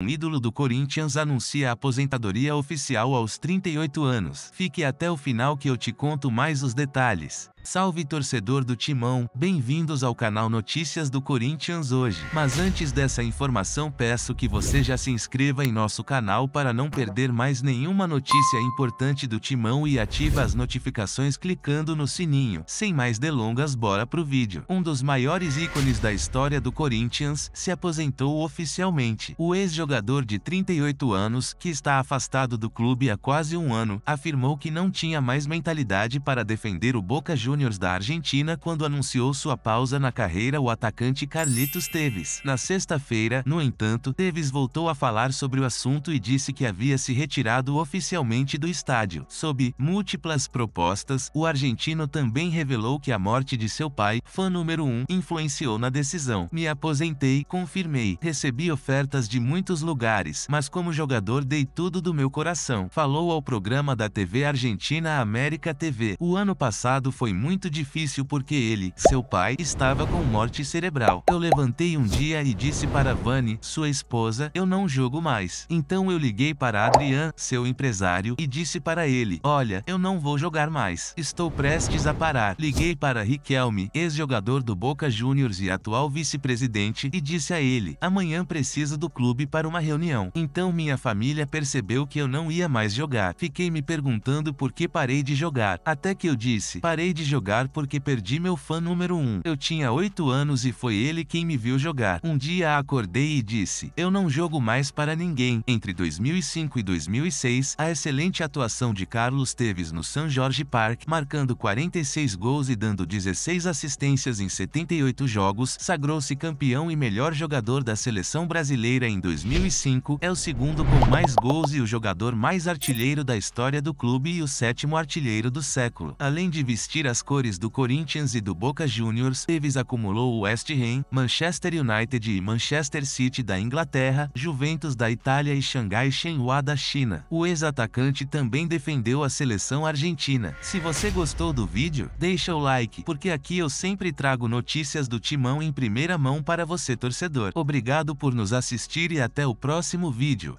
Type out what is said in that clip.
Um ídolo do Corinthians anuncia a aposentadoria oficial aos 38 anos. Fique até o final que eu te conto mais os detalhes. Salve torcedor do Timão, bem-vindos ao canal Notícias do Corinthians hoje. Mas antes dessa informação peço que você já se inscreva em nosso canal para não perder mais nenhuma notícia importante do Timão e ativa as notificações clicando no sininho. Sem mais delongas, bora pro vídeo. Um dos maiores ícones da história do Corinthians se aposentou oficialmente. O ex-jogador de 38 anos, que está afastado do clube há quase um ano, afirmou que não tinha mais mentalidade para defender o Boca Juniors da Argentina quando anunciou sua pausa na carreira o atacante Carlitos Teves. Na sexta-feira, no entanto, Teves voltou a falar sobre o assunto e disse que havia se retirado oficialmente do estádio. Sob múltiplas propostas, o argentino também revelou que a morte de seu pai, fã número 1, um, influenciou na decisão. Me aposentei, confirmei, recebi ofertas de muitos lugares, mas como jogador dei tudo do meu coração. Falou ao programa da TV Argentina América TV. O ano passado foi muito difícil porque ele, seu pai, estava com morte cerebral. Eu levantei um dia e disse para Vani, sua esposa, eu não jogo mais. Então eu liguei para Adrian, seu empresário, e disse para ele, olha, eu não vou jogar mais. Estou prestes a parar. Liguei para Riquelme, ex-jogador do Boca Juniors e atual vice-presidente, e disse a ele, amanhã preciso do clube para uma reunião. Então minha família percebeu que eu não ia mais jogar. Fiquei me perguntando por que parei de jogar. Até que eu disse, parei de jogar porque perdi meu fã número 1. Um. Eu tinha 8 anos e foi ele quem me viu jogar. Um dia acordei e disse, eu não jogo mais para ninguém. Entre 2005 e 2006, a excelente atuação de Carlos Teves no San Jorge Park, marcando 46 gols e dando 16 assistências em 78 jogos, sagrou-se campeão e melhor jogador da seleção brasileira em 2005, é o segundo com mais gols e o jogador mais artilheiro da história do clube e o sétimo artilheiro do século. Além de vestir a as cores do Corinthians e do Boca Juniors, Davis acumulou o West Ham, Manchester United e Manchester City da Inglaterra, Juventus da Itália e Xangai Shenhua da China. O ex-atacante também defendeu a seleção argentina. Se você gostou do vídeo, deixa o like, porque aqui eu sempre trago notícias do Timão em primeira mão para você torcedor. Obrigado por nos assistir e até o próximo vídeo.